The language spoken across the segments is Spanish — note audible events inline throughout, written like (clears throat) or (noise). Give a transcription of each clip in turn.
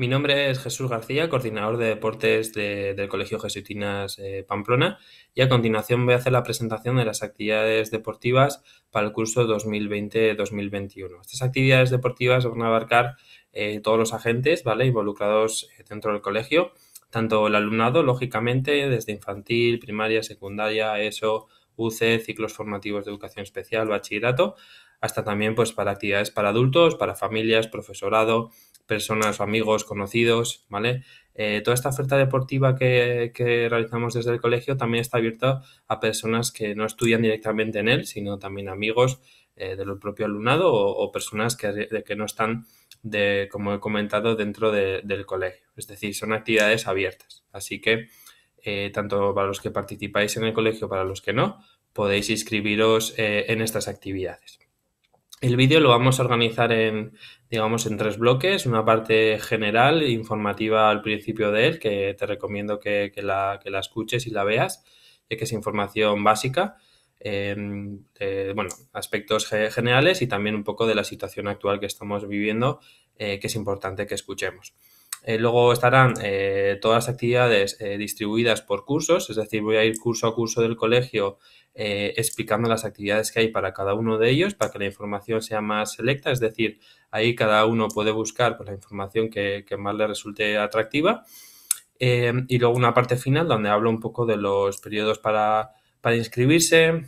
Mi nombre es Jesús García, coordinador de deportes del Colegio Jesuitinas eh, Pamplona y a continuación voy a hacer la presentación de las actividades deportivas para el curso 2020-2021. Estas actividades deportivas van a abarcar eh, todos los agentes involucrados eh, dentro del colegio, tanto el alumnado, lógicamente, desde infantil, primaria, secundaria, ESO, UC, ciclos formativos de educación especial, bachillerato, hasta también pues, para actividades para adultos, para familias, profesorado, personas o amigos, conocidos, ¿vale? Eh, toda esta oferta deportiva que, realizamos desde el colegio también está abierta a personas que no estudian directamente en él, sino también amigos eh, del propio alumnado o, personas que, que, no están, de, como he comentado, dentro del colegio. Es decir, son actividades abiertas. Así que, eh, tanto para los que participáis en el colegio, para los que no, podéis inscribiros en estas actividades. El vídeo lo vamos a organizar en, digamos, en tres bloques. Una parte general, informativa al principio de él, que te recomiendo que, la, escuches y la veas, ya que es información básica. Em, bueno, aspectos generales y también un poco de la situación actual que estamos viviendo, eh, que es importante que escuchemos. Eh, luego estarán eh, todas las actividades eh, distribuidas por cursos, es decir, voy a ir curso a curso del colegio explicando las actividades que hay para cada uno de ellos, para que la información sea más selecta, es decir, ahí cada uno puede buscar pues, la información que, más le resulte atractiva. y luego una parte final donde hablo un poco de los periodos para, para inscribirse,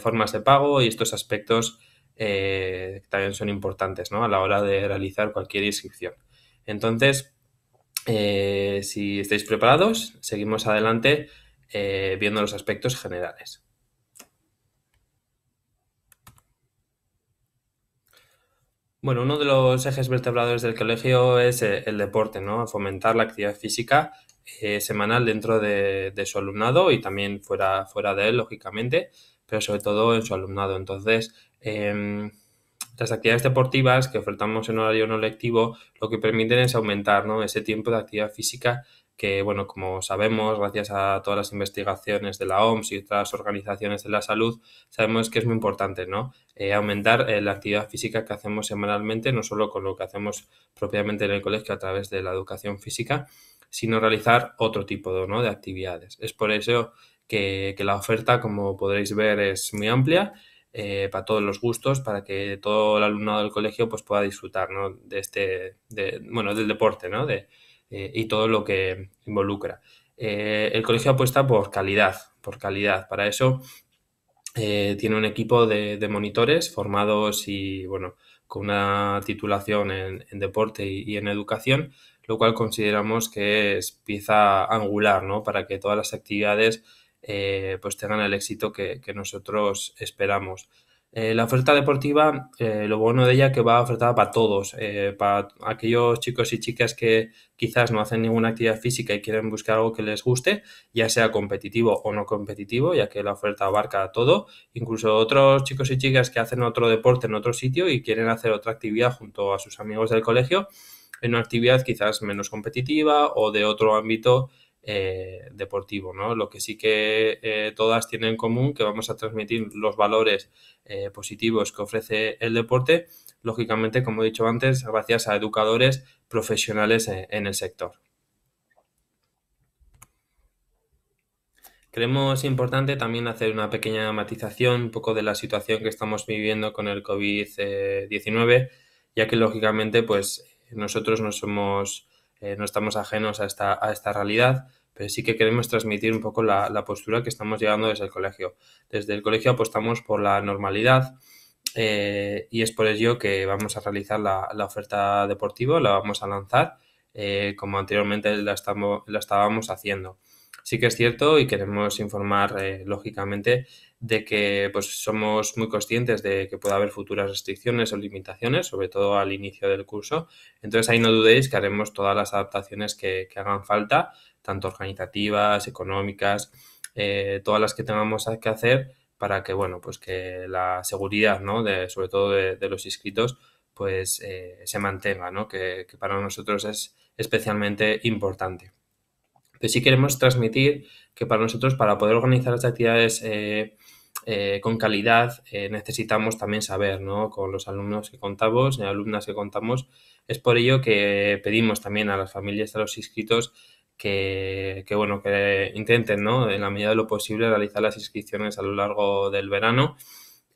formas de pago y estos aspectos que también son importantes a la hora de realizar cualquier inscripción. Entonces, eh, si estáis preparados, seguimos adelante eh, viendo los aspectos generales. Bueno, uno de los ejes vertebradores del colegio es eh, el deporte, ¿no? Fomentar la actividad física semanal dentro de, su alumnado y también fuera, fuera de él, lógicamente, pero sobre todo en su alumnado. Entonces, em, las actividades deportivas que ofertamos en horario no lectivo lo que permiten es aumentar ese tiempo de actividad física que, bueno, como sabemos, gracias a todas las investigaciones de la OMS y otras organizaciones de la salud, sabemos que es muy importante, ¿no? Eh, aumentar eh, la actividad física que hacemos semanalmente, no solo con lo que hacemos propiamente en el colegio a través de la educación física, sino realizar otro tipo de, actividades. Es por eso que la oferta, como podréis ver, es muy amplia eh, para todos los gustos, para que todo el alumnado del colegio pues, pueda disfrutar de este, bueno, del deporte eh, y todo lo que involucra. Eh, el colegio apuesta por calidad, por calidad. Para eso tiene un equipo de, monitores formados y bueno, con una titulación en, deporte y, en educación, lo cual consideramos que es pieza angular para que todas las actividades eh, pues tengan el éxito que, nosotros esperamos. Eh, la oferta deportiva, eh, lo bueno de ella es que va ofertada para todos, para aquellos chicos y chicas que quizás no hacen ninguna actividad física y quieren buscar algo que les guste, ya sea competitivo o no competitivo, ya que la oferta abarca todo, incluso otros chicos y chicas que hacen otro deporte en otro sitio y quieren hacer otra actividad junto a sus amigos del colegio, en una actividad quizás menos competitiva o de otro ámbito eh, deportivo. ¿no? Lo que sí que eh, todas tienen en común, que vamos a transmitir los valores eh, positivos que ofrece el deporte, lógicamente, como he dicho antes, gracias a educadores profesionales en el sector. Creemos importante también hacer una pequeña matización un poco de la situación que estamos viviendo con el COVID-19, ya que lógicamente pues nosotros no somos eh, no estamos ajenos a esta, realidad, pero sí que queremos transmitir un poco la, postura que estamos llevando desde el colegio. Desde el colegio apostamos por la normalidad eh, y es por ello que vamos a realizar la, oferta deportiva, la vamos a lanzar, eh, como anteriormente la estábamos haciendo. Sí que es cierto y queremos informar, eh, lógicamente, de que pues, somos muy conscientes de que puede haber futuras restricciones o limitaciones, sobre todo al inicio del curso. Entonces ahí no dudéis que haremos todas las adaptaciones que, hagan falta, tanto organizativas, económicas, eh, todas las que tengamos que hacer para que, bueno, pues que la seguridad, De, sobre todo de, los inscritos, pues eh, se mantenga, ¿no? que para nosotros es especialmente importante. Pero sí queremos transmitir que para nosotros, para poder organizar las actividades eh, eh, con calidad, eh, necesitamos también saber, ¿no? Con los alumnos que contamos y alumnas que contamos. Es por ello que pedimos también a las familias a los inscritos que, que, bueno, que intenten, ¿no? En la medida de lo posible realizar las inscripciones a lo largo del verano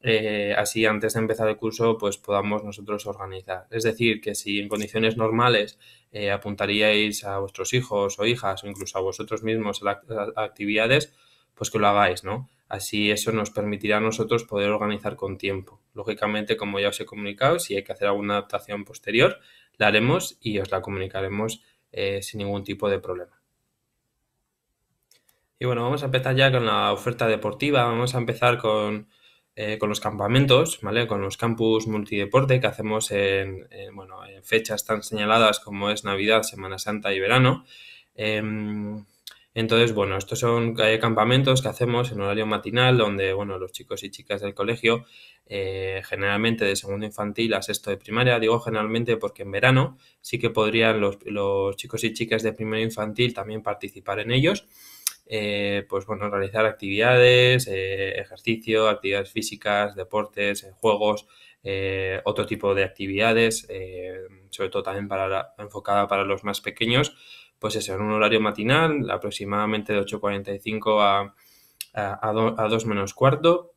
eh, así antes de empezar el curso pues podamos nosotros organizar. Es decir, que si en condiciones normales eh, apuntaríais a vuestros hijos o hijas o incluso a vosotros mismos a, actividades, pues que lo hagáis, ¿no? Así eso nos permitirá a nosotros poder organizar con tiempo. Lógicamente, como ya os he comunicado, si hay que hacer alguna adaptación posterior, la haremos y os la comunicaremos eh, sin ningún tipo de problema. Y bueno, vamos a empezar ya con la oferta deportiva, vamos a empezar con, eh, con los campamentos, ¿vale? Con los campus multideporte que hacemos en, bueno, en fechas tan señaladas como es Navidad, Semana Santa y verano. Em, entonces, bueno, estos son eh, campamentos que hacemos en horario matinal, donde, bueno, los chicos y chicas del colegio, eh, generalmente de segundo infantil a sexto de primaria, digo generalmente porque en verano sí que podrían los, los chicos y chicas de primero infantil también participar en ellos eh, pues bueno, realizar actividades, eh, ejercicio, actividades físicas, deportes, eh, juegos, otro tipo de actividades, sobre todo también enfocada para los más pequeños, pues eso, en un horario matinal, aproximadamente de 8.45 a, a 2 menos cuarto.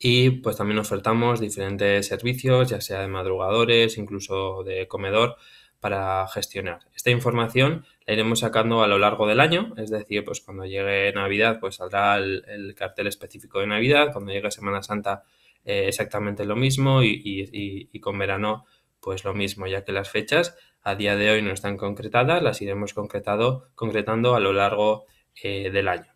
Y pues también ofertamos diferentes servicios, ya sea de madrugadores, incluso de comedor, para gestionar. Esta información la iremos sacando a lo largo del año, es decir, pues cuando llegue Navidad, pues saldrá el, cartel específico de Navidad, cuando llegue Semana Santa eh, exactamente lo mismo y, con verano pues lo mismo, ya que las fechas a día de hoy no están concretadas, las iremos concretado, concretando a lo largo eh, del año.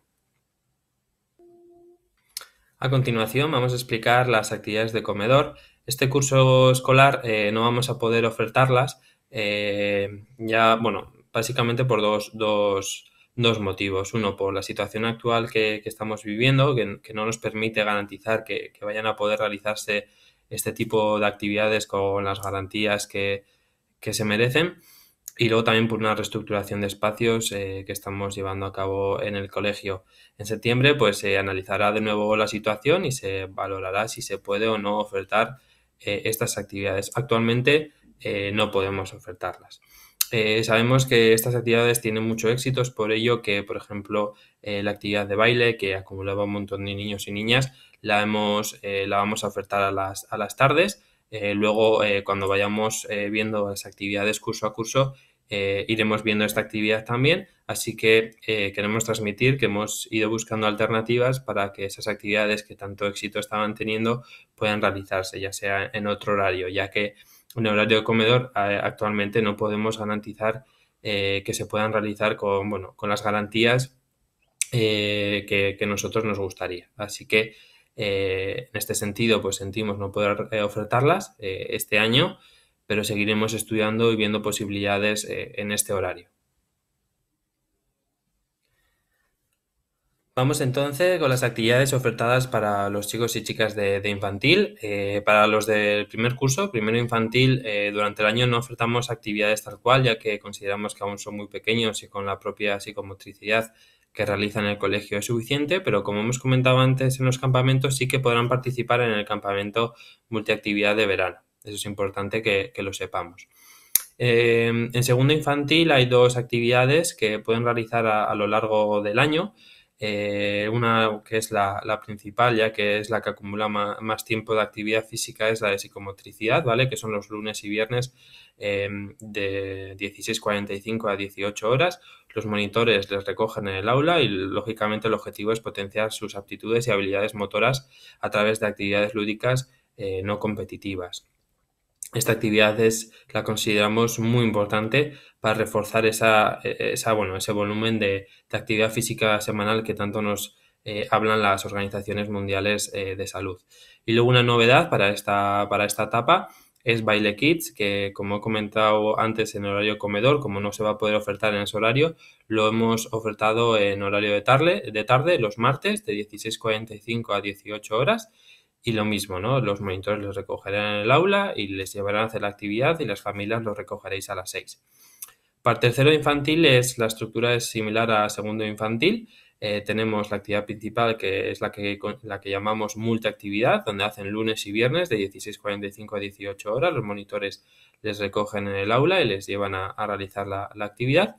A continuación vamos a explicar las actividades de comedor. Este curso escolar eh, no vamos a poder ofertarlas. ya, bueno, básicamente por dos, motivos. Uno, por la situación actual que, estamos viviendo, que, no nos permite garantizar que, vayan a poder realizarse este tipo de actividades con las garantías que, se merecen. Y luego también por una reestructuración de espacios eh, que estamos llevando a cabo en el colegio. En septiembre pues se analizará de nuevo la situación y se valorará si se puede o no ofertar eh, estas actividades. Actualmente eh, no podemos ofertarlas. Eh, sabemos que estas actividades tienen mucho éxito, es por ello que, por ejemplo, eh, la actividad de baile, que acumulaba un montón de niños y niñas, la, hemos, eh, la vamos a ofertar a las, a las tardes. luego, cuando vayamos viendo las actividades curso a curso, iremos viendo esta actividad también. Así que queremos transmitir que hemos ido buscando alternativas para que esas actividades que tanto éxito estaban teniendo puedan realizarse, ya sea en otro horario, ya que en horario de comedor actualmente no podemos garantizar eh, que se puedan realizar con, bueno, con las garantías eh, que, nosotros nos gustaría. Así que eh, en este sentido, pues sentimos no poder ofertarlas este año, pero seguiremos estudiando y viendo posibilidades en este horario. Vamos entonces con las actividades ofertadas para los chicos y chicas de, infantil. Eh, para los del primer curso, primero infantil, eh, durante el año no ofertamos actividades tal cual, ya que consideramos que aún son muy pequeños y con la propia psicomotricidad que realizan en el colegio es suficiente, pero como hemos comentado antes en los campamentos, sí que podrán participar en el campamento multiactividad de verano. Eso es importante que, lo sepamos. Eh, en segundo infantil hay dos actividades que pueden realizar a lo largo del año. Eh, una que es la, principal, ya que es la que acumula más tiempo de actividad física, es la de psicomotricidad, ¿vale? Que son los lunes y viernes eh, de 16.45 a 18 horas. Los monitores les recogen en el aula y, lógicamente, el objetivo es potenciar sus aptitudes y habilidades motoras a través de actividades lúdicas eh, no competitivas. Esta actividad es, la consideramos muy importante para reforzar esa, e-, bueno, ese volumen de, actividad física semanal que tanto nos eh, hablan las organizaciones mundiales eh, de salud. Y luego una novedad para esta, para esta etapa es Baile Kids, que como he comentado antes en horario comedor, como no se va a poder ofertar en ese horario, lo hemos ofertado en horario de tarde, de tarde los martes de 16.45 a 18 horas y lo mismo, ¿no? Los monitores los recogerán en el aula y les llevarán a hacer la actividad y las familias los recogeréis a las 6. Para tercero infantil es la estructura es similar a segundo infantil. Eh, tenemos la actividad principal que es la que, la que llamamos multiactividad, donde hacen lunes y viernes de 16.45 a 18 horas. Los monitores les recogen en el aula y les llevan a, realizar la actividad.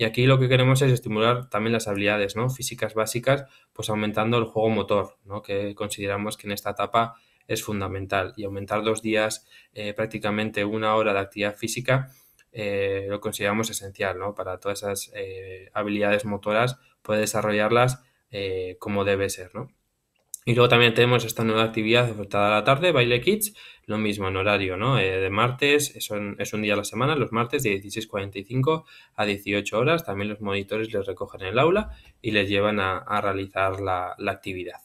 Y aquí lo que queremos es estimular también las habilidades ¿no? físicas básicas, pues aumentando el juego motor, que consideramos que en esta etapa es fundamental. Y aumentar dos días, eh, prácticamente una hora de actividad física, eh, lo consideramos esencial ¿no? para todas esas eh, habilidades motoras, poder desarrollarlas como debe ser. Y luego también tenemos esta nueva actividad ofertada a la tarde, Baile Kids, lo mismo en horario, ¿no? Eh, de martes, es un, día a la semana, los martes de 16.45 a 18 horas, también los monitores les recogen el aula y les llevan a, realizar la, actividad.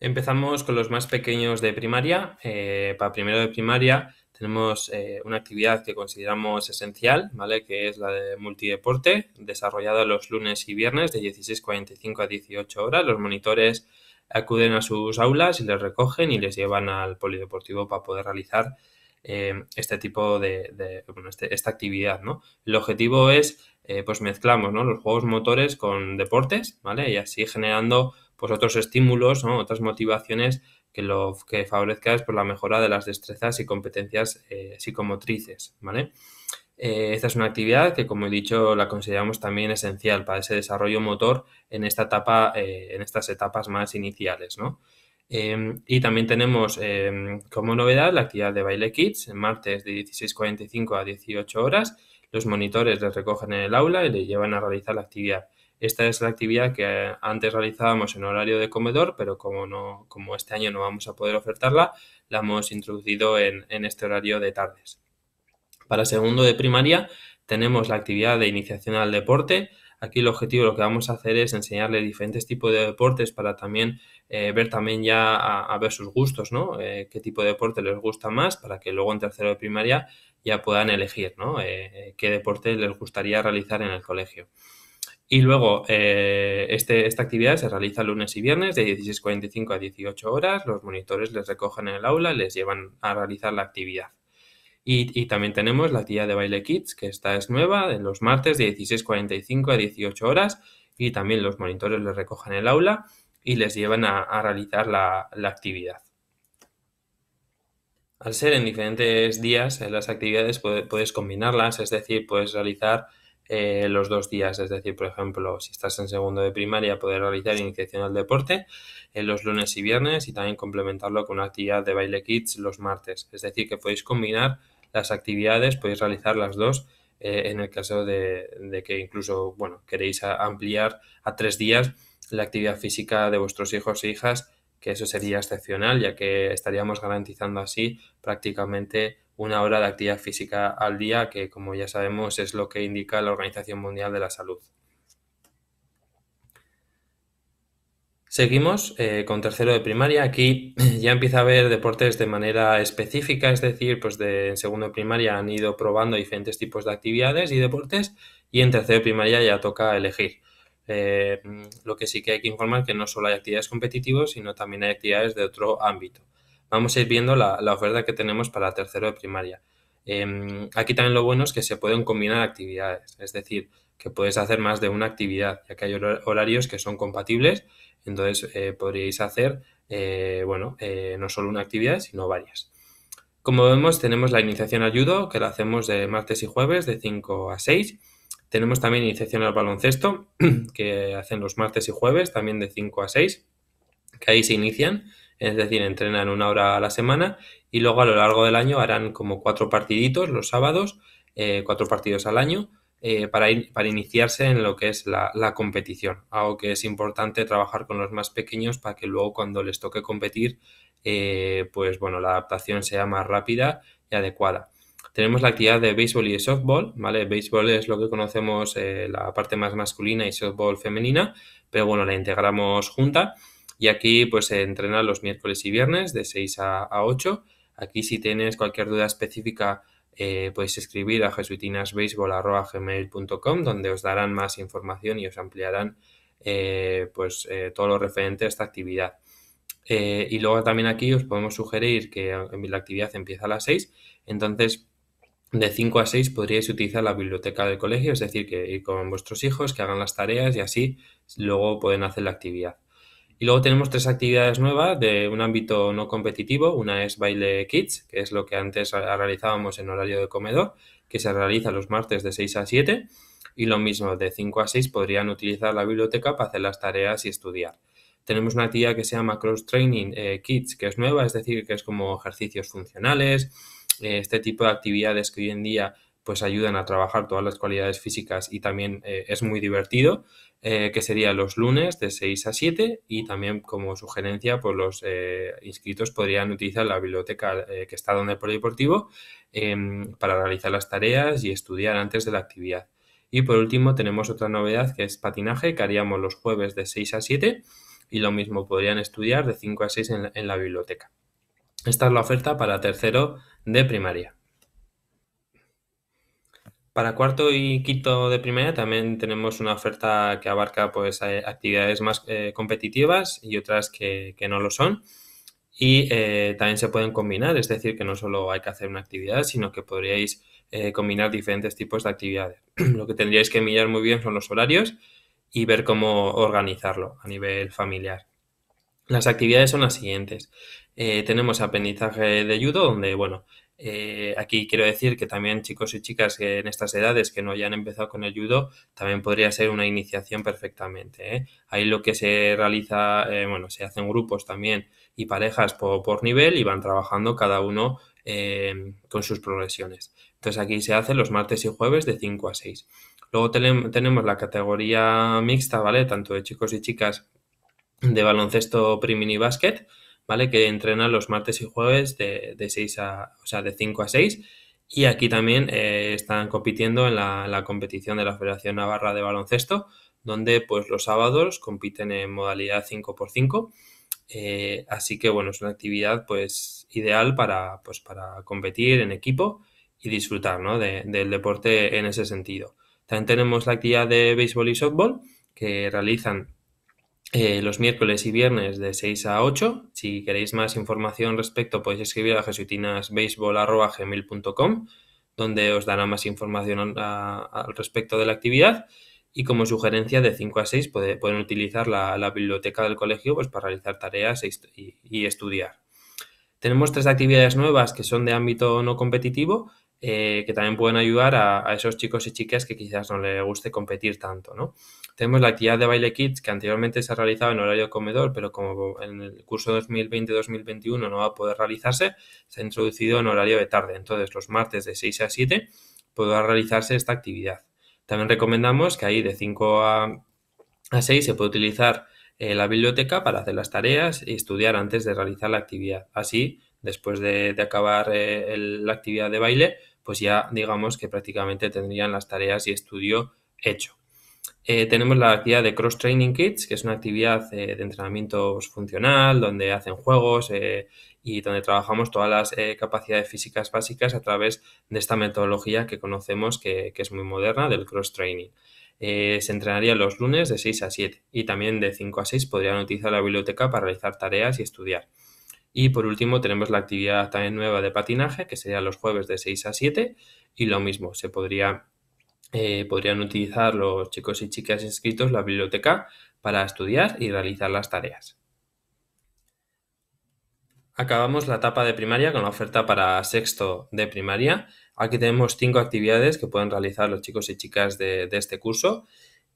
Empezamos con los más pequeños de primaria. Eh, para primero de primaria tenemos eh, una actividad que consideramos esencial, ¿vale? Que es la de multideporte, desarrollada los lunes y viernes de 16.45 a 18 horas. Los monitores acuden a sus aulas y les recogen y les llevan al polideportivo para poder realizar eh, este tipo de, bueno, este, esta actividad, ¿no? El objetivo es, eh, pues mezclamos, ¿no? Los juegos motores con deportes, ¿vale? Y así generando, pues, otros estímulos, ¿no? Otras motivaciones que lo que favorezca es por pues, la mejora de las destrezas y competencias eh, psicomotrices, ¿vale? Eh, esta es una actividad que, como he dicho, la consideramos también esencial para ese desarrollo motor en, esta etapa, eh, en estas etapas más iniciales. Em, y también tenemos em, como novedad la actividad de baile kids, en martes de 16.45 a 18 horas. Los monitores les recogen en el aula y les llevan a realizar la actividad. Esta es la actividad que eh, antes realizábamos en horario de comedor, pero como, no, como este año no vamos a poder ofertarla, la hemos introducido en este horario de tardes. Para segundo de primaria tenemos la actividad de iniciación al deporte. Aquí el objetivo lo que vamos a hacer es enseñarles diferentes tipos de deportes para también eh, ver también ya a, ver sus gustos, ¿no? Eh, qué tipo de deporte les gusta más para que luego en tercero de primaria ya puedan elegir, eh, qué deporte les gustaría realizar en el colegio. Y luego, este, esta actividad se realiza lunes y viernes de 16.45 a 18 horas. Los monitores les recogen en el aula y les llevan a realizar la actividad. Y, también tenemos la tía de Baile Kids, que esta es nueva, de los martes de 16.45 a 18 horas. Y también los monitores les recogen el aula y les llevan a, realizar la, actividad. Al ser en diferentes días, eh, las actividades puedes combinarlas, es decir, puedes realizar eh, los dos días. Es decir, por ejemplo, si estás en segundo de primaria, poder realizar iniciación al deporte en eh, los lunes y viernes y también complementarlo con una actividad de baile kids los martes. Es decir, que podéis combinar las actividades, podéis realizar las dos eh, en el caso de, que incluso, bueno, queréis ampliar a tres días la actividad física de vuestros hijos e hijas, que eso sería excepcional, ya que estaríamos garantizando así prácticamente una hora de actividad física al día, que como ya sabemos es lo que indica la Organización Mundial de la Salud. Seguimos eh, con tercero de primaria. Aquí (clears throat) ya empieza a haber deportes de manera específica, es decir, pues de en segundo de primaria han ido probando diferentes tipos de actividades y deportes y en tercero de primaria ya toca elegir. Eh, lo que sí que hay que informar que no solo hay actividades competitivas, sino también hay actividades de otro ámbito. Vamos a ir viendo la, oferta que tenemos para tercero de primaria. Em, aquí también lo bueno es que se pueden combinar actividades, es decir, que puedes hacer más de una actividad, ya que hay horarios que son compatibles entonces eh, podríais hacer, eh, bueno, eh, no solo una actividad, sino varias. Como vemos, tenemos la iniciación al judo, que la hacemos de martes y jueves, de 5 a 6. Tenemos también iniciación al baloncesto, (clears throat) que hacen los martes y jueves, también de 5 a 6, que ahí se inician, es decir, entrenan una hora a la semana y luego a lo largo del año harán como cuatro partiditos los sábados, eh, cuatro partidos al año, eh, para, iniciarse en lo que es la, competición. Algo que es importante trabajar con los más pequeños para que luego cuando les toque competir, eh, pues bueno, la adaptación sea más rápida y adecuada. Tenemos la actividad de béisbol y softball, ¿vale? Béisbol es lo que conocemos eh, la parte más masculina y softball femenina, pero bueno, la integramos junta y aquí pues se entrena los miércoles y viernes de 6 a, a 8. Aquí si tienes cualquier duda específica eh, podéis escribir a jesuitinasbaseball.com donde os darán más información y os ampliarán eh, pues, eh, todo lo referente a esta actividad. y luego también aquí os podemos sugerir que la actividad empieza a las 6, entonces de 5 a 6 podríais utilizar la biblioteca del colegio, es decir, que ir con vuestros hijos, que hagan las tareas y así luego pueden hacer la actividad. Y luego tenemos tres actividades nuevas de un ámbito no competitivo. Una es Baile Kids, que es lo que antes realizábamos en horario de comedor, que se realiza los martes de 6 a 7. Y lo mismo, de 5 a 6 podrían utilizar la biblioteca para hacer las tareas y estudiar. Tenemos una actividad que se llama Cross Training Kits, eh, Kids, que es nueva, es decir, que es como ejercicios funcionales, eh, este tipo de actividades que hoy en día pues ayudan a trabajar todas las cualidades físicas y también eh, es muy divertido, eh, que sería los lunes de 6 a 7 y también como sugerencia, por pues los eh, inscritos podrían utilizar la biblioteca que está donde el polideportivo em, para realizar las tareas y estudiar antes de la actividad. Y por último tenemos otra novedad que es patinaje, que haríamos los jueves de 6 a 7 y lo mismo podrían estudiar de 5 a 6 en la biblioteca. Esta es la oferta para tercero de primaria. Para cuarto y quinto de primera también tenemos una oferta que abarca pues actividades más eh, competitivas y otras que, que, no lo son. Y eh, también se pueden combinar, es decir, que no solo hay que hacer una actividad, sino que podríais eh, combinar diferentes tipos de actividades. (clears throat) lo que tendríais que mirar muy bien son los horarios y ver cómo organizarlo a nivel familiar. Las actividades son las siguientes. tenemos aprendizaje de judo, donde, bueno, eh, aquí quiero decir que también chicos y chicas en estas edades que no hayan empezado con el judo, también podría ser una iniciación perfectamente. ¿eh? Ahí lo que se realiza, eh, bueno, se hacen grupos también y parejas por, nivel y van trabajando cada uno con sus progresiones. Entonces aquí se hace los martes y jueves de 5 a 6. Luego tenemos la categoría mixta, ¿vale? Tanto de chicos y chicas de baloncesto pre que entrenan los martes y jueves de, 6 a, de 5 a 6. Y aquí también eh, están compitiendo en la, competición de la Federación Navarra de Baloncesto, donde pues los sábados compiten en modalidad 5x5. Eh, así que bueno, es una actividad pues ideal para, pues, para competir en equipo y disfrutar del deporte en ese sentido. También tenemos la actividad de béisbol y softball que realizan eh, los miércoles y viernes de 6 a 8. Si queréis más información respecto, podéis escribir a jesuitinasbaseball.com, donde os dará más información al respecto de la actividad. Y como sugerencia, de 5 a 6 pueden utilizar la, biblioteca del colegio pues, para realizar tareas y, estudiar. Tenemos tres actividades nuevas que son de ámbito no competitivo, eh, que también pueden ayudar a, a, esos chicos y chicas que quizás no les guste competir tanto. ¿no? Tenemos la actividad de baile kids que anteriormente se ha realizado en horario comedor, pero como en el curso 2020-2021 no va a poder realizarse, se ha introducido en horario de tarde. Entonces, los martes de 6 a 7 podrá realizarse esta actividad. También recomendamos que ahí de 5 a, a 6 se puede utilizar eh, la biblioteca para hacer las tareas y estudiar antes de realizar la actividad. Así, después de, acabar eh, la actividad de baile, pues ya digamos que prácticamente tendrían las tareas y estudio hecho. Eh, tenemos la actividad de Cross Training kits que es una actividad eh, de entrenamiento funcional, donde hacen juegos eh, y donde trabajamos todas las capacidades físicas básicas a través de esta metodología que conocemos que, que es muy moderna del Cross Training. se entrenaría los lunes de 6 a 7 y también de 5 a 6 podrían utilizar la biblioteca para realizar tareas y estudiar. Y por último tenemos la actividad también nueva de patinaje, que sería los jueves de 6 a 7 y lo mismo, se podría eh, podrían utilizar los chicos y chicas inscritos la biblioteca para estudiar y realizar las tareas. Acabamos la etapa de primaria con la oferta para sexto de primaria. Aquí tenemos cinco actividades que pueden realizar los chicos y chicas de, este curso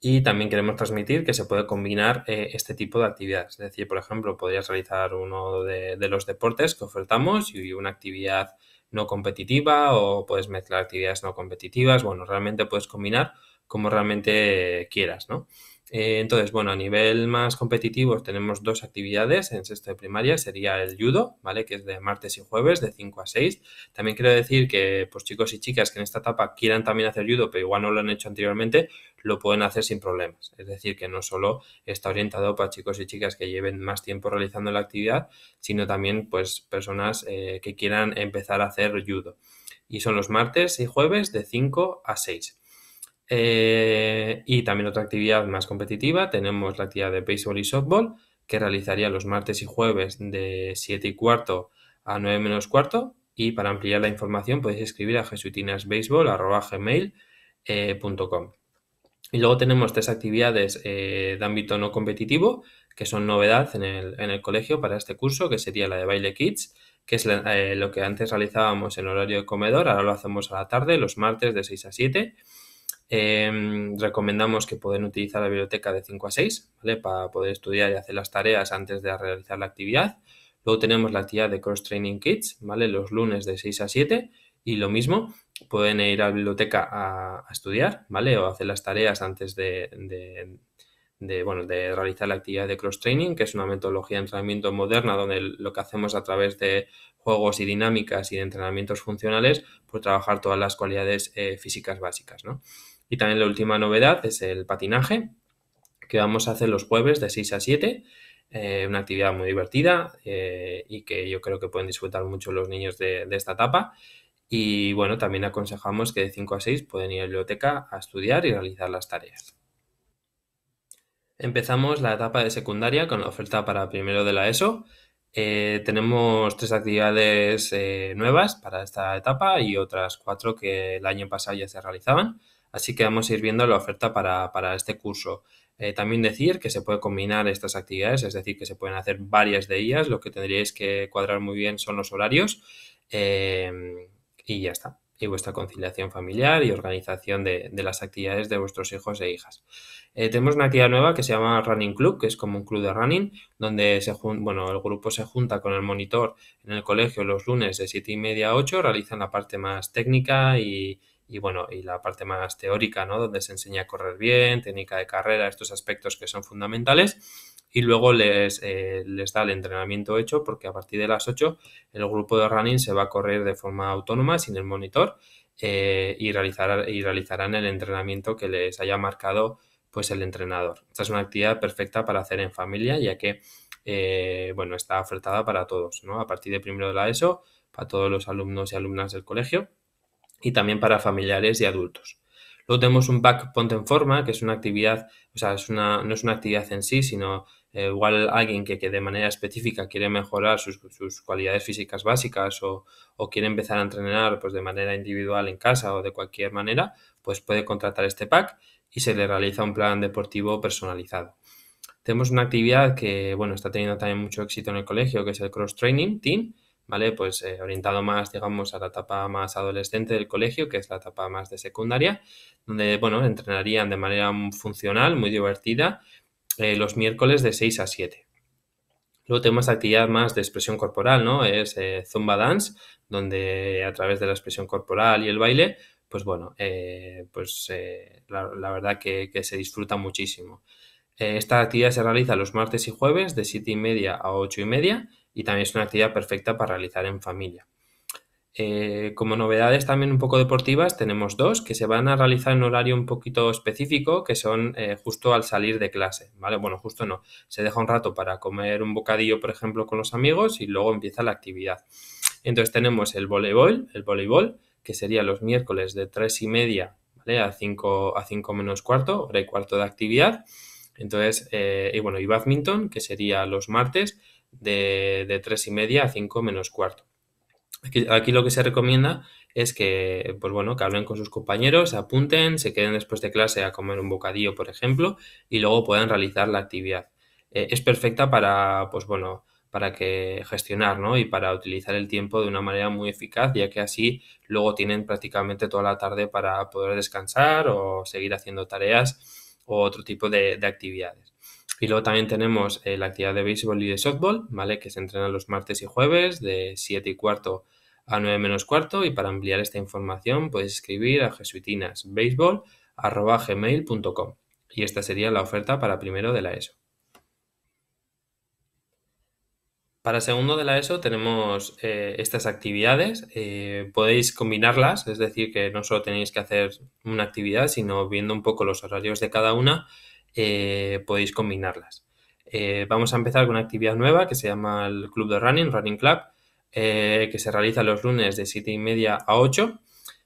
y también queremos transmitir que se puede combinar eh, este tipo de actividades. Es decir, por ejemplo, podrías realizar uno de, de los deportes que ofertamos y una actividad no competitiva o puedes mezclar actividades no competitivas. Bueno, realmente puedes combinar como realmente quieras, ¿no? Eh, entonces, bueno, a nivel más competitivo tenemos dos actividades en sexto de primaria, sería el judo, ¿vale? Que es de martes y jueves, de 5 a 6. También quiero decir que, pues chicos y chicas que en esta etapa quieran también hacer judo, pero igual no lo han hecho anteriormente, lo pueden hacer sin problemas. Es decir, que no solo está orientado para chicos y chicas que lleven más tiempo realizando la actividad, sino también, pues, personas eh, que quieran empezar a hacer judo. Y son los martes y jueves de 5 a 6. Eh, y también otra actividad más competitiva, tenemos la actividad de béisbol y softball, que realizaría los martes y jueves de 7 y cuarto a 9 menos cuarto. Y para ampliar la información podéis escribir a jesuitinasbaseball.com. Eh, y luego tenemos tres actividades eh, de ámbito no competitivo que son novedad en el, colegio para este curso, que sería la de baile kids, que es lo que antes realizábamos en horario de comedor, ahora lo hacemos a la tarde, los martes de 6 a 7. Em, recomendamos que pueden utilizar la biblioteca de 5 a 6, ¿vale? Para poder estudiar y hacer las tareas antes de realizar la actividad. Luego tenemos la actividad de Cross Training Kids, ¿vale? Los lunes de 6 a 7 y lo mismo, pueden ir a la biblioteca a, estudiar, ¿vale? O hacer las tareas antes de, realizar la actividad de Cross Training, que es una metodología de entrenamiento moderna donde lo que hacemos a través de juegos y dinámicas y de entrenamientos funcionales, pues trabajar todas las cualidades eh, físicas básicas, ¿no? Y también la última novedad es el patinaje, que vamos a hacer los jueves de 6 a 7. Eh, una actividad muy divertida eh, y que yo creo que pueden disfrutar mucho los niños de, esta etapa. Y bueno, también aconsejamos que de 5 a 6 pueden ir a la biblioteca a estudiar y realizar las tareas. Empezamos la etapa de secundaria con la oferta para primero de la ESO. Eh, tenemos tres actividades nuevas para esta etapa y otras cuatro que el año pasado ya se realizaban. Así que vamos a ir viendo la oferta para, este curso. Eh, también decir que se puede combinar estas actividades, es decir, que se pueden hacer varias de ellas. Lo que tendríais que cuadrar muy bien son los horarios em, y ya está. Y vuestra conciliación familiar y organización de, las actividades de vuestros hijos e hijas. Eh, tenemos una actividad nueva que se llama Running Club, que es como un club de running, donde se bueno, el grupo se junta con el monitor en el colegio los lunes de 7 y media a 8, realizan la parte más técnica y, y bueno, y la parte más teórica, ¿no? Donde se enseña a correr bien, técnica de carrera, estos aspectos que son fundamentales. Y luego les, eh, les da el entrenamiento hecho porque a partir de las 8 el grupo de running se va a correr de forma autónoma sin el monitor eh, y, y realizarán el entrenamiento que les haya marcado pues el entrenador. Esta es una actividad perfecta para hacer en familia ya que eh, bueno, está ofertada para todos, ¿no? A partir de primero de la ESO, para todos los alumnos y alumnas del colegio y también para familiares y adultos. Luego tenemos un pack ponte en forma, que es una actividad, o sea, es una, no es una actividad en sí, sino eh, igual alguien que, que, de manera específica quiere mejorar sus, cualidades físicas básicas o, quiere empezar a entrenar pues, de manera individual en casa o de cualquier manera, pues puede contratar este pack y se le realiza un plan deportivo personalizado. Tenemos una actividad que, bueno, está teniendo también mucho éxito en el colegio, que es el Cross Training Team, ¿vale? Pues eh, orientado más, digamos, a la etapa más adolescente del colegio, que es la etapa más de secundaria, donde, entrenarían de manera funcional, muy divertida, eh, los miércoles de 6 a 7. Luego tenemos actividad más de expresión corporal, ¿no? Es eh, Zumba Dance, donde a través de la expresión corporal y el baile, pues bueno, pues la, verdad que, que, se disfruta muchísimo. esta actividad se realiza los martes y jueves de 7 y media a 8 y media y también es una actividad perfecta para realizar en familia. Eh, como novedades también un poco deportivas, tenemos dos que se van a realizar en horario un poquito específico, que son eh, justo al salir de clase, ¿vale? Bueno, justo no, se deja un rato para comer un bocadillo, por ejemplo, con los amigos y luego empieza la actividad. Entonces tenemos el voleibol, el voleibol, que sería los miércoles de 3 y media a 5 a menos cuarto, hora y cuarto de actividad. Entonces, eh, y bueno, y badminton, que sería los martes de, tres y media a 5 menos cuarto. Aquí, lo que se recomienda es que, pues bueno, que hablen con sus compañeros, apunten, se queden después de clase a comer un bocadillo, por ejemplo, y luego puedan realizar la actividad. Eh, es perfecta para, pues bueno, para que gestionar y para utilizar el tiempo de una manera muy eficaz, ya que así luego tienen prácticamente toda la tarde para poder descansar o seguir haciendo tareas o otro tipo de actividades. Y luego también tenemos eh, la actividad de béisbol y de softball, ¿vale? Que se entrena los martes y jueves de 7 y cuarto a 9 menos cuarto. Y para ampliar esta información podéis escribir a jesuitinasbaseball.com. Y esta sería la oferta para primero de la ESO. Para segundo de la ESO tenemos eh, estas actividades. Eh, podéis combinarlas, es decir, que no solo tenéis que hacer una actividad, sino viendo un poco los horarios de cada una, eh, podéis combinarlas. Eh, vamos a empezar con una actividad nueva que se llama el Club de Running, Running Club, eh, que se realiza los lunes de 7 y media a 8,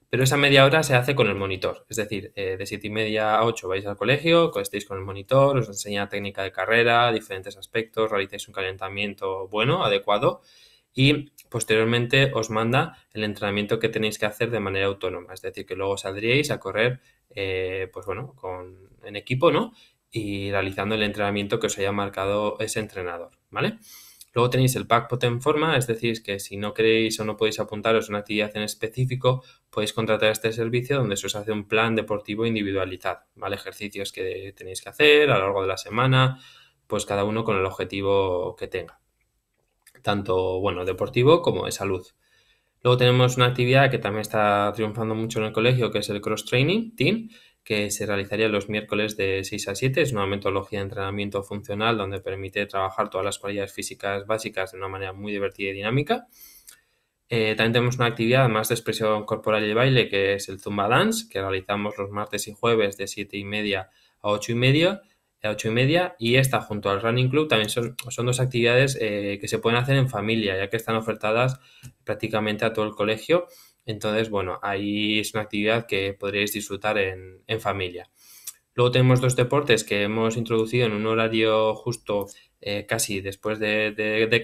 pero esa media hora se hace con el monitor. Es decir, de 7 y media a 8 vais al colegio, estéis con el monitor, os enseña técnica de carrera, diferentes aspectos, realizáis un calentamiento bueno, adecuado y posteriormente os manda el entrenamiento que tenéis que hacer de manera autónoma. Es decir, que luego saldríais a correr, pues bueno, con, en equipo, ¿no? y realizando el entrenamiento que os haya marcado ese entrenador, ¿vale? Luego tenéis el pack en forma, es decir, que si no queréis o no podéis apuntaros a una actividad en específico, podéis contratar este servicio donde se os hace un plan deportivo individualizado, ¿vale? Ejercicios que tenéis que hacer a lo largo de la semana, pues cada uno con el objetivo que tenga, tanto, bueno, deportivo como de salud. Luego tenemos una actividad que también está triunfando mucho en el colegio, que es el cross-training, team, que se realizaría los miércoles de 6 a 7. Es una metodología de entrenamiento funcional donde permite trabajar todas las cualidades físicas básicas de una manera muy divertida y dinámica. Eh, también tenemos una actividad más de expresión corporal y de baile que es el Zumba Dance, que realizamos los martes y jueves de 7 y media a 8 y media. A y media y esta junto al Running Club también son, dos actividades eh, que se pueden hacer en familia ya que están ofertadas prácticamente a todo el colegio entonces, bueno, ahí es una actividad que podríais disfrutar en, familia. Luego tenemos dos deportes que hemos introducido en un horario justo eh, casi después de,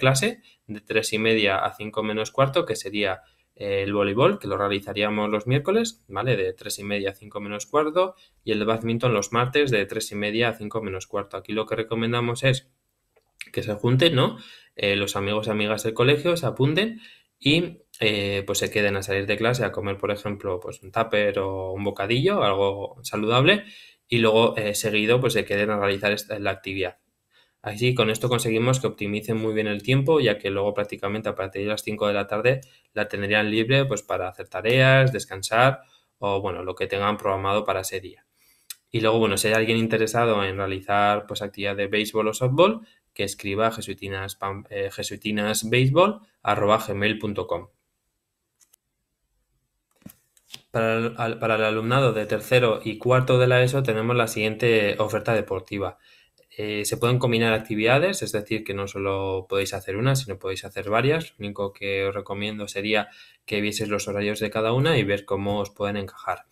clase, de tres y media a cinco menos cuarto, que sería eh, el voleibol, que lo realizaríamos los miércoles, ¿vale? De tres y media a 5 menos cuarto, y el badminton los martes de tres y media a 5 menos cuarto. Aquí lo que recomendamos es que se junten, ¿no? Eh, los amigos y amigas del colegio se apunten y eh, pues se queden a salir de clase a comer, por ejemplo, pues un tupper o un bocadillo, algo saludable, y luego eh, seguido pues se queden a realizar la actividad. Así, con esto conseguimos que optimicen muy bien el tiempo, ya que luego prácticamente a partir de las 5 de la tarde la tendrían libre pues para hacer tareas, descansar o bueno, lo que tengan programado para ese día. Y luego, bueno, si hay alguien interesado en realizar pues actividad de béisbol o softball, que escriba jesuitinas, eh, jesuitinasbaseball.com. Para, para el alumnado de tercero y cuarto de la ESO tenemos la siguiente oferta deportiva. Eh, se pueden combinar actividades, es decir, que no solo podéis hacer una, sino podéis hacer varias. Lo único que os recomiendo sería que vieseis los horarios de cada una y ver cómo os pueden encajar.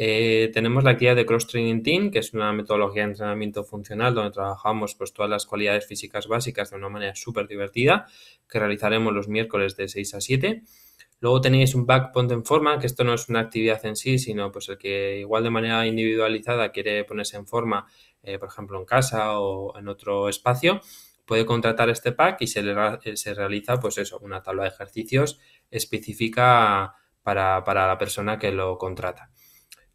Eh, tenemos la actividad de Cross Training Team, que es una metodología de entrenamiento funcional donde trabajamos pues, todas las cualidades físicas básicas de una manera súper divertida, que realizaremos los miércoles de 6 a 7. Luego tenéis un pack ponte en forma, que esto no es una actividad en sí, sino pues el que igual de manera individualizada quiere ponerse en forma, eh, por ejemplo en casa o en otro espacio, puede contratar este pack y se, eh, realiza pues eso, una tabla de ejercicios específica para la persona que lo contrata.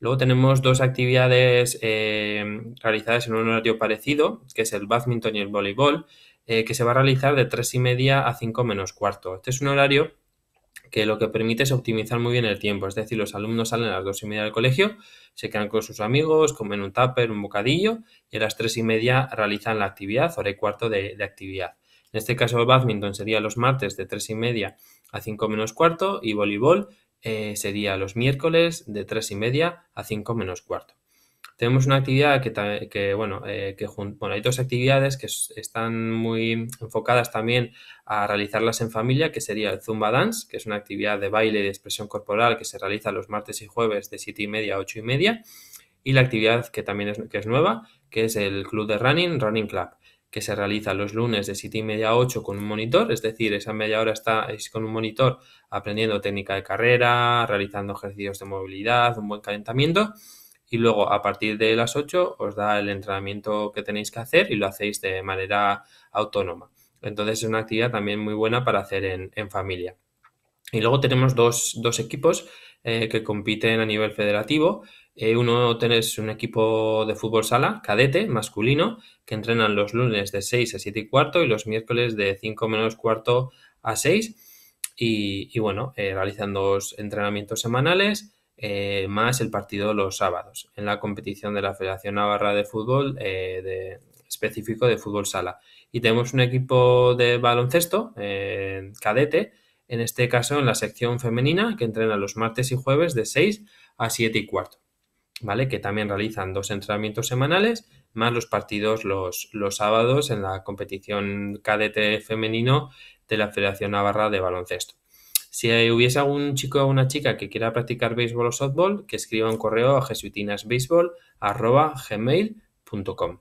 Luego tenemos dos actividades eh, realizadas en un horario parecido, que es el badminton y el voleibol, eh, que se va a realizar de 3 y media a 5 menos cuarto. Este es un horario que lo que permite es optimizar muy bien el tiempo, es decir, los alumnos salen a las 2 y media del colegio, se quedan con sus amigos, comen un tupper, un bocadillo y a las 3 y media realizan la actividad, hora y cuarto de, de actividad. En este caso, el badminton sería los martes de 3 y media a 5 menos cuarto y voleibol eh, sería los miércoles de 3 y media a 5 menos cuarto. Tenemos una actividad que, bueno, eh, que hay dos actividades que están muy enfocadas también a realizarlas en familia, que sería el Zumba Dance, que es una actividad de baile y de expresión corporal que se realiza los martes y jueves de 7 y media a 8 y media. Y la actividad que también es, que es nueva, que es el Club de Running, Running Club que se realiza los lunes de 7 y media a 8 con un monitor, es decir, esa media hora está con un monitor aprendiendo técnica de carrera, realizando ejercicios de movilidad, un buen calentamiento y luego a partir de las 8 os da el entrenamiento que tenéis que hacer y lo hacéis de manera autónoma. Entonces es una actividad también muy buena para hacer en, familia. Y luego tenemos dos, equipos eh, que compiten a nivel federativo. Eh, uno tenés un equipo de fútbol sala, cadete, masculino, que entrenan los lunes de 6 a 7 y cuarto y los miércoles de 5 menos cuarto a 6. Y, bueno, eh, realizan dos entrenamientos semanales, eh, más el partido los sábados, en la competición de la Federación Navarra de Fútbol específico de fútbol sala. Y tenemos un equipo de baloncesto, cadete, en este caso en la sección femenina, que entrena los martes y jueves de 6 a 7 y cuarto. ¿vale? Que también realizan dos entrenamientos semanales, más los partidos los, sábados en la competición cadete femenino de la Federación Navarra de Baloncesto. Si hubiese algún chico o una chica que quiera practicar béisbol o softball, que escriba un correo a jesuitinasbéisbol.com.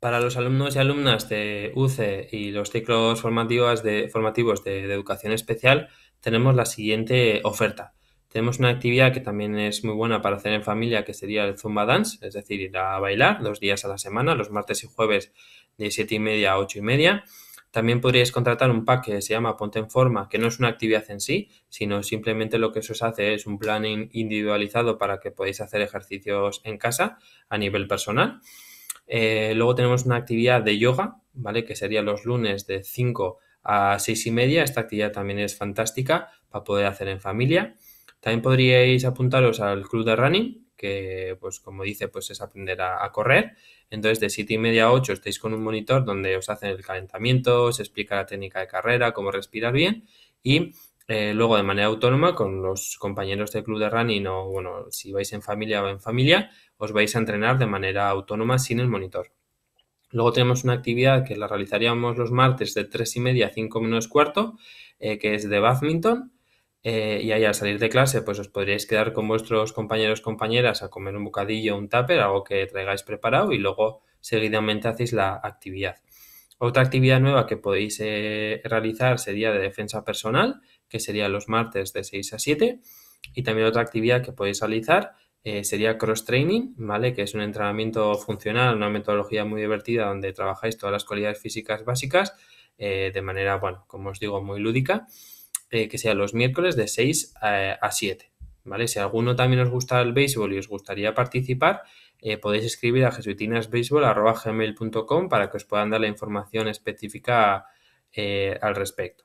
Para los alumnos y alumnas de UCE y los ciclos formativos de, formativos de educación especial, tenemos la siguiente oferta. Tenemos una actividad que también es muy buena para hacer en familia, que sería el Zumba Dance, es decir, ir a bailar dos días a la semana, los martes y jueves de 7 y media a 8 y media. También podríais contratar un pack que se llama Ponte en Forma, que no es una actividad en sí, sino simplemente lo que eso os hace es un planning individualizado para que podáis hacer ejercicios en casa a nivel personal. Eh, luego tenemos una actividad de yoga, ¿vale? Que sería los lunes de 5 a a seis y media. Esta actividad también es fantástica para poder hacer en familia. También podríais apuntaros al club de running, que pues como dice, pues es aprender a, correr. Entonces de siete y media a 8 estáis con un monitor donde os hacen el calentamiento, os explica la técnica de carrera, cómo respirar bien y eh, luego de manera autónoma con los compañeros del club de running o bueno, si vais en familia o en familia, os vais a entrenar de manera autónoma sin el monitor. Luego tenemos una actividad que la realizaríamos los martes de 3 y media a 5 menos cuarto, eh, que es de bádminton eh, y ahí al salir de clase, pues os podríais quedar con vuestros compañeros compañeras a comer un bocadillo, un tupper, algo que traigáis preparado y luego seguidamente hacéis la actividad. Otra actividad nueva que podéis eh, realizar sería de defensa personal, que sería los martes de 6 a 7. Y también otra actividad que podéis realizar eh, sería cross training, ¿vale? Que es un entrenamiento funcional, una metodología muy divertida donde trabajáis todas las cualidades físicas básicas eh, de manera, bueno, como os digo, muy lúdica, eh, que sea los miércoles de 6 a, 7, ¿vale? Si alguno también os gusta el béisbol y os gustaría participar, podéis escribir a jesuitinasbéisbol.com para que os puedan dar la información específica al respecto.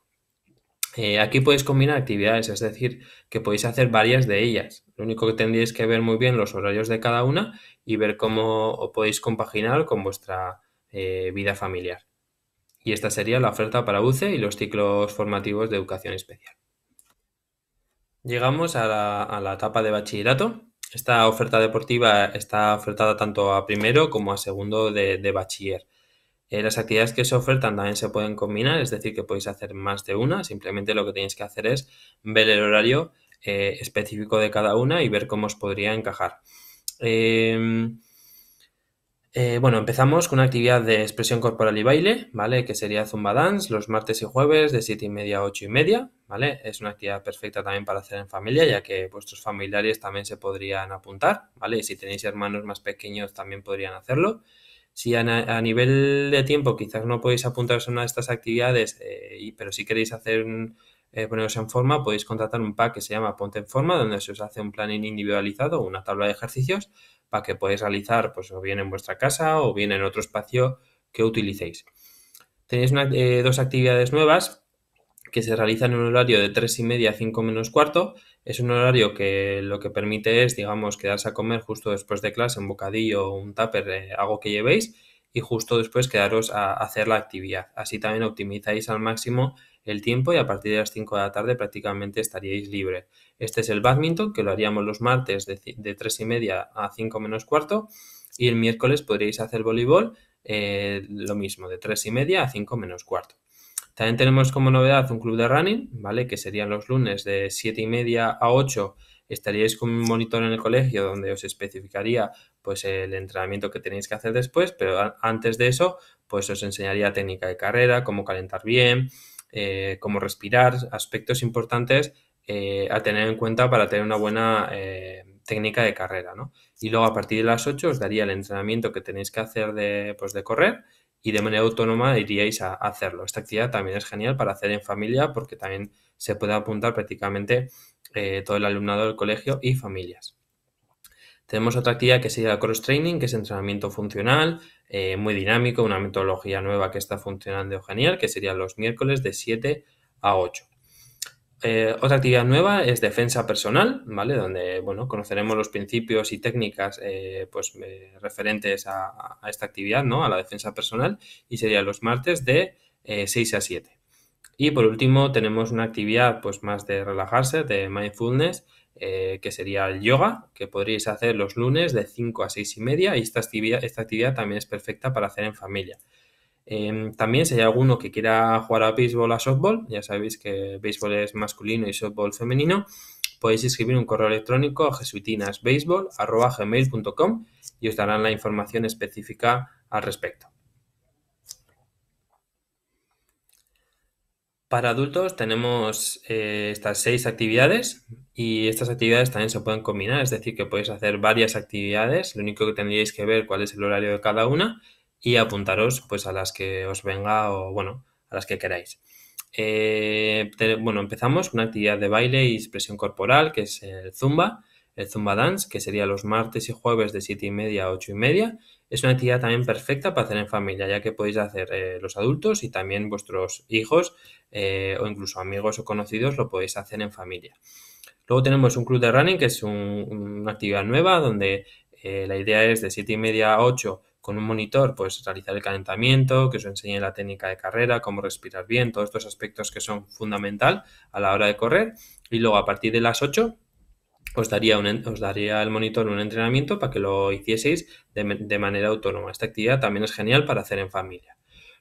Eh, aquí podéis combinar actividades, es decir, que podéis hacer varias de ellas. Lo único que tendréis que ver muy bien los horarios de cada una y ver cómo podéis compaginar con vuestra eh, vida familiar. Y esta sería la oferta para UCE y los ciclos formativos de educación especial. Llegamos a la, etapa de bachillerato. Esta oferta deportiva está ofertada tanto a primero como a segundo de bachiller. Eh, las actividades que se ofertan también se pueden combinar, es decir, que podéis hacer más de una, simplemente lo que tenéis que hacer es ver el horario eh, específico de cada una y ver cómo os podría encajar. Em, eh, bueno, empezamos con una actividad de expresión corporal y baile, ¿vale? Que sería Zumba Dance los martes y jueves de 7 y media a 8 y media, ¿vale? Es una actividad perfecta también para hacer en familia, ya que vuestros familiares también se podrían apuntar, ¿vale? Y si tenéis hermanos más pequeños también podrían hacerlo. Si a, nivel de tiempo quizás no podéis apuntaros a una de estas actividades, eh, pero si queréis hacer eh, poneros en forma, podéis contratar un pack que se llama Ponte en Forma, donde se os hace un planning individualizado, una tabla de ejercicios, para que podáis realizar pues, o bien en vuestra casa o bien en otro espacio que utilicéis. Tenéis eh, dos actividades nuevas que se realiza en un horario de 3 y media a 5 menos cuarto. Es un horario que lo que permite es, digamos, quedarse a comer justo después de clase, un bocadillo, un tupper, eh, algo que llevéis, y justo después quedaros a hacer la actividad. Así también optimizáis al máximo el tiempo y a partir de las 5 de la tarde prácticamente estaríais libre. Este es el badminton, que lo haríamos los martes de, 3 y media a 5 menos cuarto, y el miércoles podríais hacer voleibol, eh, lo mismo, de tres y media a 5 menos cuarto. También tenemos como novedad un club de running, ¿vale? Que serían los lunes de 7 y media a 8 estaríais con un monitor en el colegio donde os especificaría pues el entrenamiento que tenéis que hacer después, pero antes de eso pues os enseñaría técnica de carrera, cómo calentar bien, eh, cómo respirar, aspectos importantes eh, a tener en cuenta para tener una buena eh, técnica de carrera, ¿no? Y luego a partir de las 8 os daría el entrenamiento que tenéis que hacer de, pues, de correr y de manera autónoma iríais a, hacerlo. Esta actividad también es genial para hacer en familia porque también se puede apuntar prácticamente eh, todo el alumnado del colegio y familias. Tenemos otra actividad que sería el cross training, que es entrenamiento funcional, eh, muy dinámico, una metodología nueva que está funcionando genial, que serían los miércoles de 7 a 8. Eh, otra actividad nueva es defensa personal, Donde, bueno, conoceremos los principios y técnicas eh, pues, eh, referentes a, esta actividad, ¿no? A la defensa personal y sería los martes de 6 a 7. Y por último tenemos una actividad pues más de relajarse, de mindfulness, que sería el yoga, que podríais hacer los lunes de 5 a 6 y media y esta esta actividad también es perfecta para hacer en familia. Em, también si hay alguno que quiera jugar a béisbol o a softball, ya sabéis que béisbol es masculino y softball femenino, podéis escribir un correo electrónico a jesuitinasbaseball.com y os darán la información específica al respecto. Para adultos tenemos eh, estas seis actividades y estas actividades también se pueden combinar, es decir, que podéis hacer varias actividades, lo único que tendríais que ver cuál es el horario de cada una y apuntaros pues a las que os venga o bueno, a las que queráis. Eh, bueno, empezamos con una actividad de baile y expresión corporal, que es el Zumba, el Zumba Dance, que sería los martes y jueves de 7 y media a 8 y media. Es una actividad también perfecta para hacer en familia, ya que podéis hacer eh, los adultos y también vuestros hijos eh, o incluso amigos o conocidos lo podéis hacer en familia. Luego tenemos un club de running, que es una actividad nueva, donde la idea es de 7 y media a 8 con un monitor, pues realizar el calentamiento, que os enseñe la técnica de carrera, cómo respirar bien, todos estos aspectos que son fundamental a la hora de correr. Y luego a partir de las 8 os daría, daría el monitor un entrenamiento para que lo hicieseis de manera autónoma. Esta actividad también es genial para hacer en familia.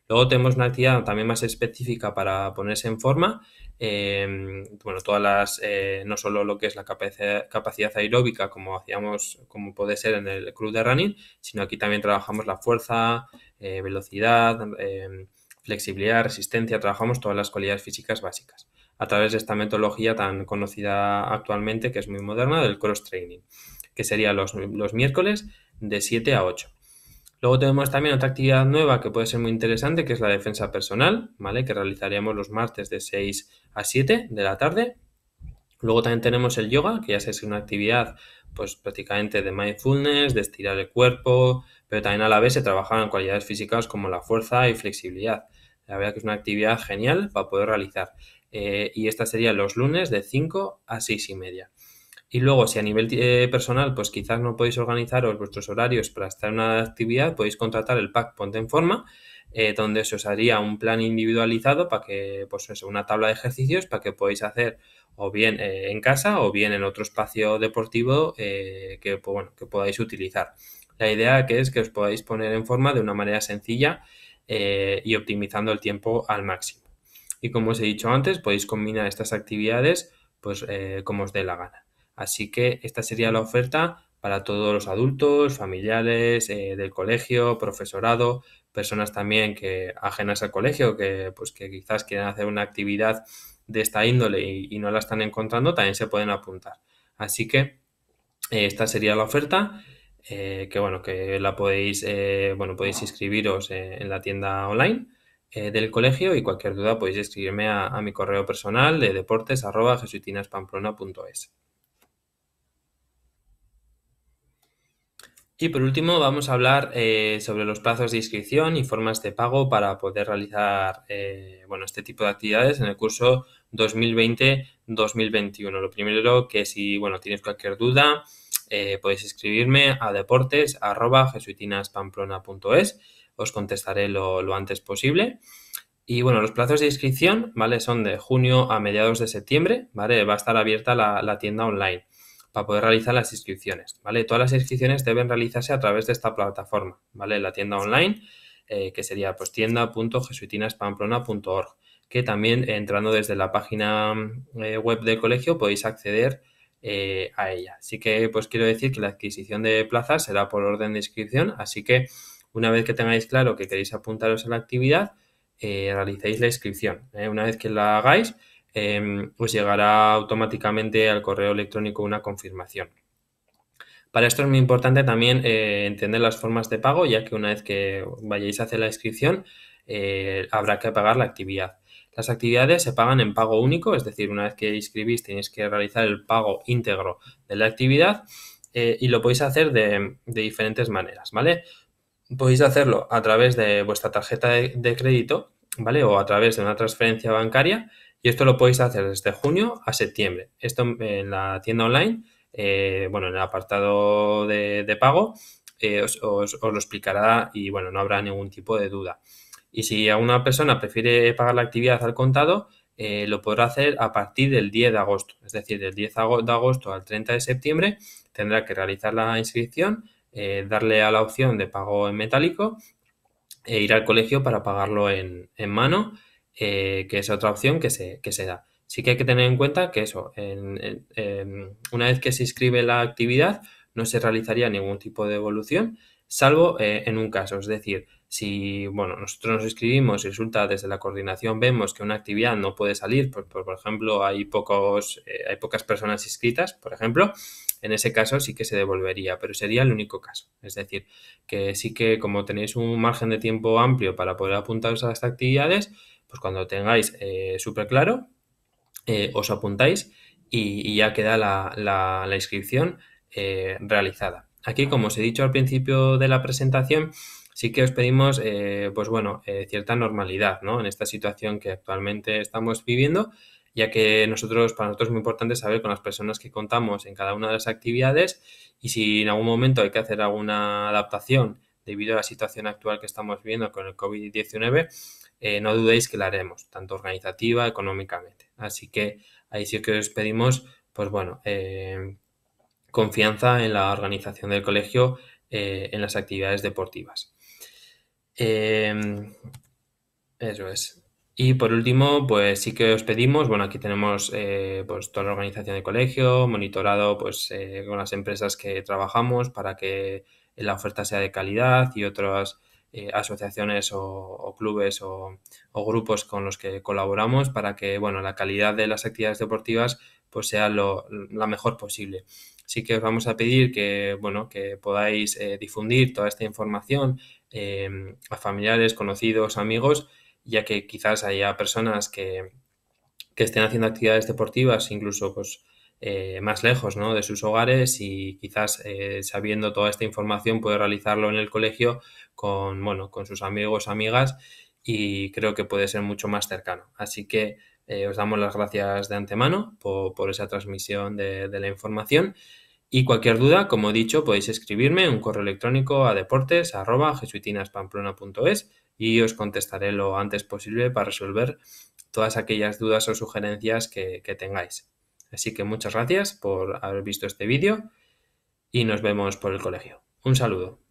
Luego tenemos una actividad también más específica para ponerse en forma. Em, bueno, todas las, eh, no solo lo que es la capacidad, aeróbica, como hacíamos, como puede ser en el club de running, sino aquí también trabajamos la fuerza, eh, velocidad, em, flexibilidad, resistencia, trabajamos todas las cualidades físicas básicas a través de esta metodología tan conocida actualmente, que es muy moderna, del cross training, que sería los, los miércoles de 7 a 8. Luego tenemos también otra actividad nueva que puede ser muy interesante, que es la defensa personal, ¿vale? Que realizaríamos los martes de 6 a 7 de la tarde. Luego también tenemos el yoga, que ya es una actividad pues prácticamente de mindfulness, de estirar el cuerpo, pero también a la vez se trabajan cualidades físicas como la fuerza y flexibilidad. La verdad que es una actividad genial para poder realizar. Eh, y esta sería los lunes de 5 a 6 y media. Y luego, si a nivel eh, personal, pues quizás no podéis organizar vuestros horarios para estar en una actividad, podéis contratar el pack Ponte en Forma, eh, donde se os haría un plan individualizado para que, pues eso, una tabla de ejercicios para que podáis hacer o bien eh, en casa o bien en otro espacio deportivo que, pues que podáis utilizar. La idea que es que os podáis poner en forma de una manera sencilla y optimizando el tiempo al máximo. Y como os he dicho antes, podéis combinar estas actividades pues como os dé la gana. Así que esta sería la oferta para todos los adultos, familiares, eh, del colegio, profesorado, personas también que ajenas al colegio, que, pues, quizás quieran hacer una actividad de esta índole y, no la están encontrando, también se pueden apuntar. Así que eh, esta sería la oferta. Eh, que bueno, que la podéis, bueno, podéis inscribiros en la tienda online del colegio y cualquier duda podéis escribirme a, mi correo personal de deportes Y por último, vamos a hablar eh, sobre los plazos de inscripción y formas de pago para poder realizar eh, bueno, este tipo de actividades en el curso 2020-2021. Lo primero que si bueno, tienes cualquier duda, eh, podéis escribirme a deportes.jesuitinaspamplona.es. Os contestaré lo, antes posible. Y bueno, los plazos de inscripción, ¿vale? Son de junio a mediados de septiembre, ¿vale? Va a estar abierta la tienda online para poder realizar las inscripciones, ¿vale? Todas las inscripciones deben realizarse a través de esta plataforma, ¿vale? La tienda online, eh, que sería pues tienda.jesuitinaspamplona.org, que también eh, entrando desde la página eh, web del colegio podéis acceder a ella. Así que pues quiero decir que la adquisición de plazas será por orden de inscripción, así que una vez que tengáis claro que queréis apuntaros a la actividad, realicéis la inscripción. Una vez que la hagáis, eh, em, os pues llegará automáticamente al correo electrónico una confirmación. Para esto es muy importante también eh, entender las formas de pago, ya que una vez que vayáis a hacer la inscripción, eh, habrá que pagar la actividad. Las actividades se pagan en pago único, es decir, una vez que inscribís tenéis que realizar el pago íntegro de la actividad eh, y lo podéis hacer de, diferentes maneras, ¿vale? Podéis hacerlo a través de vuestra tarjeta de, de crédito, ¿vale? O a través de una transferencia bancaria y esto lo podéis hacer desde junio a septiembre. Esto en la tienda online, eh, bueno, en el apartado de, pago, eh, os, lo explicará y, bueno, no habrá ningún tipo de duda. Y si alguna persona prefiere pagar la actividad al contado, eh, lo podrá hacer a partir del 10 de agosto. Es decir, del 10 de agosto al 30 de septiembre tendrá que realizar la inscripción, darle a la opción de pago en metálico e ir al colegio para pagarlo en mano eh, que es otra opción que se, da. Sí que hay que tener en cuenta que eso, em, una vez que se inscribe la actividad, no se realizaría ningún tipo de evolución, salvo eh, en un caso, es decir, si bueno, nosotros nos inscribimos y resulta desde la coordinación vemos que una actividad no puede salir, por, por, ejemplo, hay, pocos, eh, hay pocas personas inscritas, por ejemplo, en ese caso sí que se devolvería, pero sería el único caso. Es decir, que sí que como tenéis un margen de tiempo amplio para poder apuntaros a estas actividades, pues cuando tengáis eh, súper claro, eh, os apuntáis y, ya queda la, inscripción eh, realizada. Aquí, como os he dicho al principio de la presentación, sí que os pedimos, pues bueno, cierta normalidad, En esta situación que actualmente estamos viviendo, ya que nosotros, para nosotros es muy importante saber con las personas que contamos en cada una de las actividades y si en algún momento hay que hacer alguna adaptación debido a la situación actual que estamos viviendo con el COVID-19, eh, no dudéis que la haremos, tanto organizativa, económicamente. Así que ahí sí que os pedimos, pues bueno, eh, confianza en la organización del colegio, eh, en las actividades deportivas. Em, eso es. Y por último, pues sí que os pedimos, bueno, aquí tenemos pues toda la organización del colegio, monitorado pues con las empresas que trabajamos para que la oferta sea de calidad y otras eh, asociaciones o, clubes o, grupos con los que colaboramos para que bueno, la calidad de las actividades deportivas pues sea lo, la mejor posible. Así que os vamos a pedir que, bueno, que podáis eh, difundir toda esta información em, a familiares, conocidos, amigos, ya que quizás haya personas que, que estén haciendo actividades deportivas, incluso pues, eh, más lejos de sus hogares y quizás sabiendo toda esta información puede realizarlo en el colegio con, bueno, con sus amigos, amigas y creo que puede ser mucho más cercano. Así que eh, os damos las gracias de antemano por, esa transmisión de, la información. Y cualquier duda, como he dicho, podéis escribirme un correo electrónico a deportes y os contestaré lo antes posible para resolver todas aquellas dudas o sugerencias que, que tengáis. Así que muchas gracias por haber visto este vídeo y nos vemos por el colegio. Un saludo.